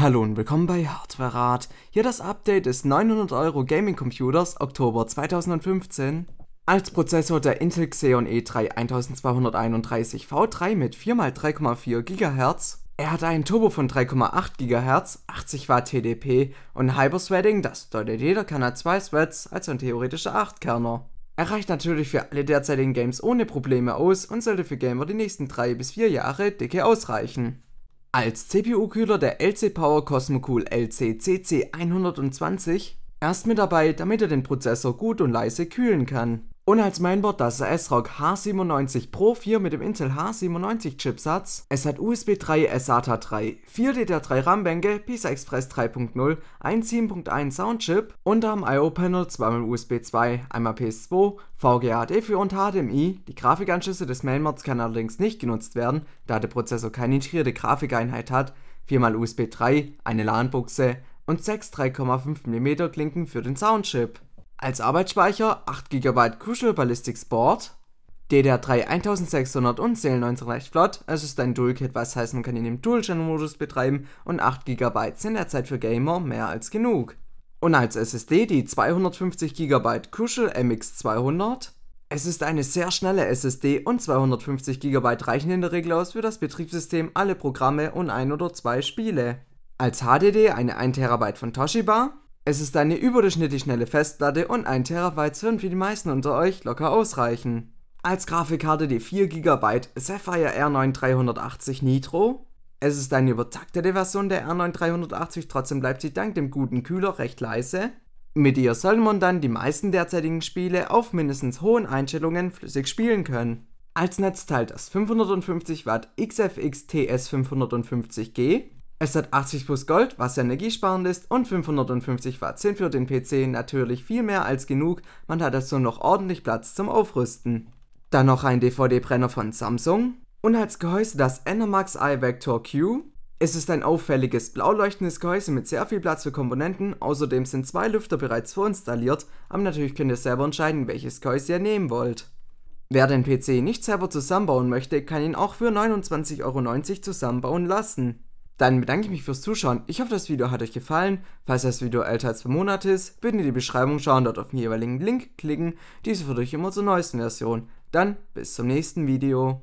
Hallo und willkommen bei Hardware Rat. Hier das Update des 900 Euro Gaming Computers Oktober 2015. Als Prozessor der Intel Xeon E3 1231V3 mit 4x3,4 GHz. Er hat einen Turbo von 3,8 GHz, 80 Watt TDP und Hypersweating, das bedeutet jeder kann als 2 Sweats, also ein theoretischer 8-Kerner. Er reicht natürlich für alle derzeitigen Games ohne Probleme aus und sollte für Gamer die nächsten 3 bis 4 Jahre dicke ausreichen. Als CPU-Kühler der LC Power Cosmocool LC CC120 erst mit dabei, damit er den Prozessor gut und leise kühlen kann und als Mainboard das ASRock H97 Pro 4 mit dem Intel H97 Chipsatz. Es hat USB 3, SATA 3, 4 DDR3 RAM-Bänke, PISA Express 3.0, ein 7.1 Soundchip und am IO-Panel zweimal USB 2, einmal PS2, VGA DFI und HDMI. Die Grafikanschlüsse des Mainboards können allerdings nicht genutzt werden, da der Prozessor keine integrierte Grafikeinheit hat, 4 USB 3, eine LAN-Buchse und 6 3,5 mm Klinken für den Soundchip. Als Arbeitsspeicher 8 GB Crucial Ballistics Board, DDR3 1600 und CL19 recht flott. Es ist ein Dual-Kit, was heißt, man kann ihn im Dual-Channel-Modus betreiben und 8 GB sind derzeit für Gamer mehr als genug. Und als SSD die 250 GB Crucial MX200. Es ist eine sehr schnelle SSD und 250 GB reichen in der Regel aus für das Betriebssystem, alle Programme und ein oder zwei Spiele. Als HDD eine 1 TB von Toshiba, es ist eine überdurchschnittlich schnelle Festplatte und 1 TB würden für die meisten unter euch locker ausreichen. Als Grafikkarte die 4 GB Sapphire r 9380 Nitro. Es ist eine übertaktete Version der r 9380 trotzdem bleibt sie dank dem guten Kühler recht leise. Mit ihr soll man dann die meisten derzeitigen Spiele auf mindestens hohen Einstellungen flüssig spielen können. Als Netzteil das 550 Watt XFX TS 550G es hat 80 plus Gold, was sehr energiesparend ist, und 550 Watt sind für den PC natürlich viel mehr als genug, man hat also noch ordentlich Platz zum Aufrüsten. Dann noch ein DVD-Brenner von Samsung und als Gehäuse das Enermax iVector Q. Es ist ein auffälliges blau leuchtendes Gehäuse mit sehr viel Platz für Komponenten, außerdem sind zwei Lüfter bereits vorinstalliert, aber natürlich könnt ihr selber entscheiden, welches Gehäuse ihr nehmen wollt. Wer den PC nicht selber zusammenbauen möchte, kann ihn auch für 29,90 Euro zusammenbauen lassen. Dann bedanke ich mich fürs Zuschauen. Ich hoffe, das Video hat euch gefallen. Falls das Video älter als zwei Monate ist, bitte in die Beschreibung schauen, dort auf den jeweiligen Link klicken. Dies führt euch immer zur neuesten Version. Dann bis zum nächsten Video.